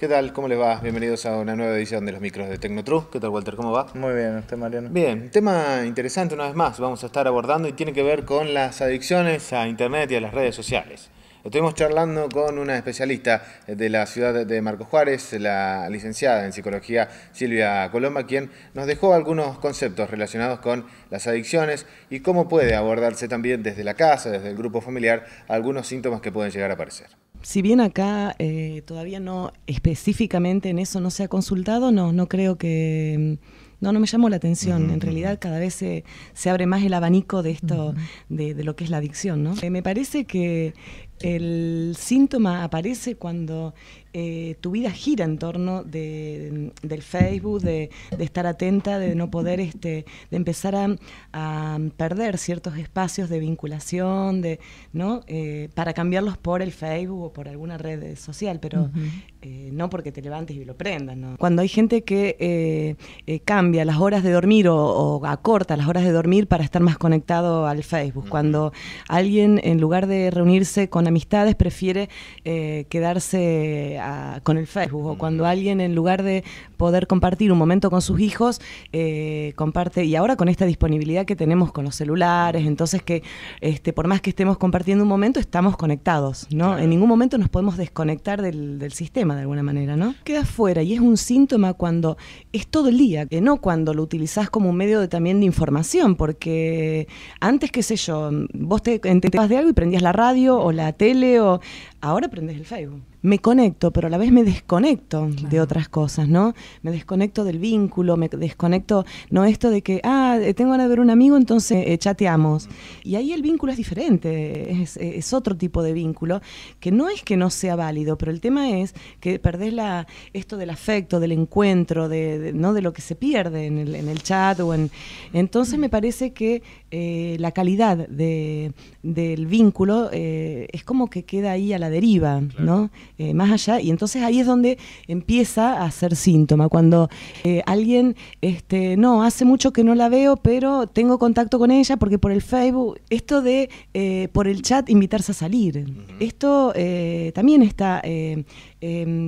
¿Qué tal? ¿Cómo les va? Bienvenidos a una nueva edición de los micros de Tecnotru. ¿Qué tal, Walter? ¿Cómo va? Muy bien, usted, Mariano. Bien, tema interesante una vez más, vamos a estar abordando y tiene que ver con las adicciones a Internet y a las redes sociales. Estuvimos charlando con una especialista de la ciudad de Marcos Juárez, la licenciada en psicología Silvia Coloma, quien nos dejó algunos conceptos relacionados con las adicciones y cómo puede abordarse también desde la casa, desde el grupo familiar, algunos síntomas que pueden llegar a aparecer si bien acá eh, todavía no específicamente en eso no se ha consultado, no, no creo que... Mm, no, no me llamó la atención. En realidad cada vez se, abre más el abanico de esto, de, lo que es la adicción, ¿no? Eh, me parece que el síntoma aparece cuando eh, tu vida gira en torno del Facebook, de, estar atenta, de no poder, este, de empezar a, perder ciertos espacios de vinculación, de, ¿no? Eh, para cambiarlos por el Facebook o por alguna red social, pero eh, no porque te levantes y lo prendas. Cuando hay gente que cambia las horas de dormir o, acorta las horas de dormir para estar más conectado al Facebook, cuando alguien en lugar de reunirse con amistades prefiere quedarse con el Facebook o cuando alguien en lugar de poder compartir un momento con sus hijos, eh, comparte, y ahora con esta disponibilidad que tenemos con los celulares, entonces que este, por más que estemos compartiendo un momento, estamos conectados, ¿no? En ningún momento nos podemos desconectar del, sistema de alguna manera, ¿no? Queda fuera y es un síntoma cuando es todo el día, que no cuando lo utilizás como un medio de, también de información, porque antes, qué sé yo, vos te enterabas de algo y prendías la radio o la tele o ahora prendes el Facebook me conecto, pero a la vez me desconecto de otras cosas, ¿no? Me desconecto del vínculo, me desconecto, no esto de que, ah, eh, tengo ganas de ver un amigo, entonces eh, chateamos. Y ahí el vínculo es diferente, es, otro tipo de vínculo, que no es que no sea válido, pero el tema es que perdés la, esto del afecto, del encuentro, de, ¿no? de lo que se pierde en el, en el chat. o en Entonces me parece que eh, la calidad del vínculo eh, es como que queda ahí a la deriva, ¿no? Eh, más allá, y entonces ahí es donde empieza a ser síntoma, cuando alguien, este, no, hace mucho que no la veo, pero tengo contacto con ella porque por el Facebook, esto de por el chat invitarse a salir, esto también está em,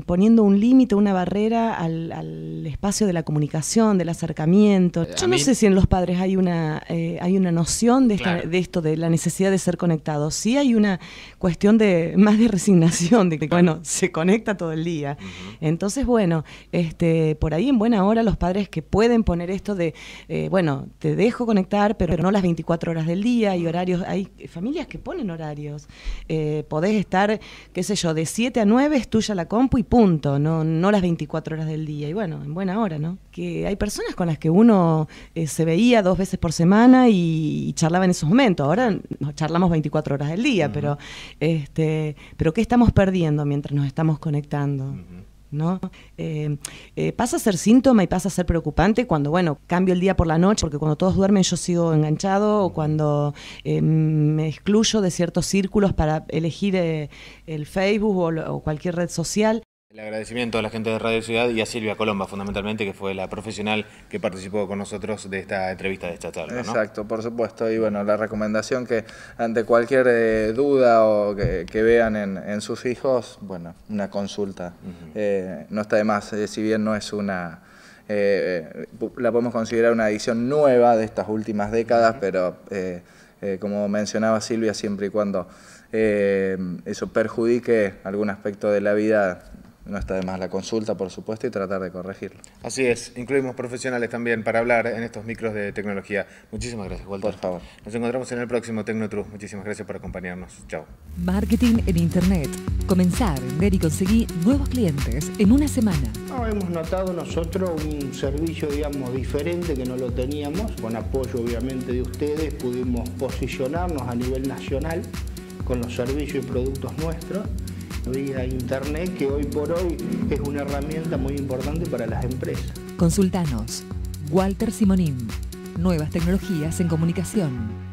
poniendo un límite, una barrera al, al, espacio de la comunicación, del acercamiento. Yo no sé si en los padres hay una, hay una noción de, esto, de la necesidad de ser conectados. Sí hay una cuestión de más de resignación, de que, bueno, se conecta todo el día. Entonces, bueno, este, por ahí en buena hora los padres que pueden poner esto de, eh, bueno, te dejo conectar, pero, no las 24 horas del día, hay horarios, hay familias que ponen horarios. Eh, podés estar, qué sé yo, de 7 a 9 es tuya la compu y punto, no, no las 24 horas del día. Y bueno, en buena hora, ¿no? que hay personas con las que uno eh, se veía dos veces por semana y, charlaba en esos momentos. Ahora nos charlamos 24 horas del día, pero este, pero qué estamos perdiendo mientras nos estamos conectando. Eh, eh, pasa a ser síntoma y pasa a ser preocupante cuando, bueno, cambio el día por la noche, porque cuando todos duermen yo sigo enganchado, o cuando me excluyo de ciertos círculos para elegir el Facebook o, cualquier red social. El agradecimiento a la gente de Radio Ciudad y a Silvia Colomba, fundamentalmente, que fue la profesional que participó con nosotros de esta entrevista, de esta charla. Exacto, por supuesto. Y bueno, la recomendación que ante cualquier eh, duda o que, vean en, sus hijos, bueno, una consulta. Eh, no está de más, eh, si bien no es una... la podemos considerar una edición nueva de estas últimas décadas, pero como mencionaba Silvia, siempre y cuando eso perjudique algún aspecto de la vida no está de más la consulta, por supuesto, y tratar de corregirlo. Así es, incluimos profesionales también para hablar en estos micros de tecnología. Muchísimas gracias, Walter. Por favor. Nos encontramos en el próximo Tecnotru. Muchísimas gracias por acompañarnos. Chao. Marketing en Internet. Comenzar, vender y conseguir nuevos clientes en una semana. hemos notado nosotros un servicio, digamos, diferente que no lo teníamos. Con apoyo, obviamente, de ustedes pudimos posicionarnos a nivel nacional con los servicios y productos nuestros vía e Internet, que hoy por hoy es una herramienta muy importante para las empresas. Consultanos. Walter Simonín. Nuevas tecnologías en comunicación.